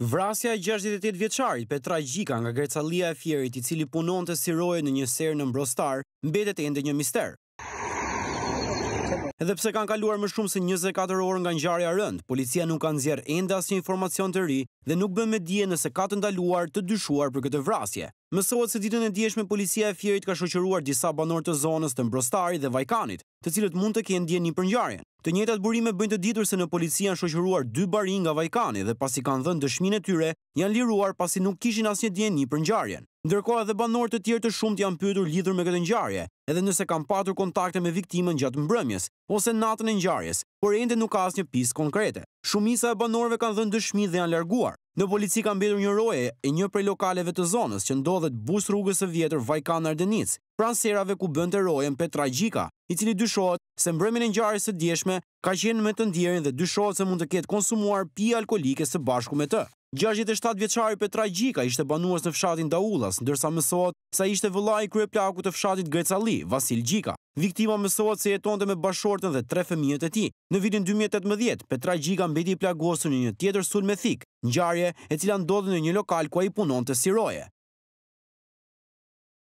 Vrasja e 68 vjeçarit Petra Gjika nga grecalia e fjerit i cili punon të sirojë në një serë në mbrostar, mbetet e ndë një mister. Edhe pse kanë kaluar më shumë se 24 orë nga një rënd, policia nuk kanë zjerë enda një informacion të ri dhe nuk bëmë me dje nëse ka të ndaluar të dyshuar për këtë vrasje. Mësohet se ditën e djeshme, policia e fjerit ka shoqëruar disa banor të zonës të mbrostari dhe vajkanit, të cilët mund të kënë dje një për njarjen. Të njëjtat burime bëjnë të ditur se në policia janë shoqëruar dy bari nga Vajkani dhe pasi kanë dhënë dëshminë e tyre, janë liruar pasi nuk kishin asnjë dieni për ngjarjen. Ndërkohë edhe banorë të tjerë të shumtë janë pyetur lidhur me këtë ngjarje, edhe nëse kanë patur kontakte me viktimën gjatë mbrëmjes ose natën e ngjarjes, por ende nuk ka asnjë pistë konkrete. Shumica e banorëve kanë dhënë dëshmi dhe janë larguar. Në polici kanë mbetur një roje e një prej lokaleve të zonës që ndodhet bus rrugës së vjetër Vajkan Ardenic, pranë serave ku bënte rojen pe tragjika, i cili dyshohet se mbrëmjen e ngjarjes së djeshme ka qenë me të ndjerin dhe dyshohet se mund të ketë konsumuar pije alkolike së bashku me të. 67 vjeqari Petra Gjika ishte banuas në fshatin Daullas, ndërsa mësot sa ishte vëla i krye plaku të fshatit Grecali, Vasil Gjika. Viktima mësot se jetonte me bashortën dhe tre fëmijët e ti. Në vitin 2018, Petra Gjika mbeti plagosur në një tjetër sul me thikë, njarje e cila ndodhi në një lokal kua i punon të siroje.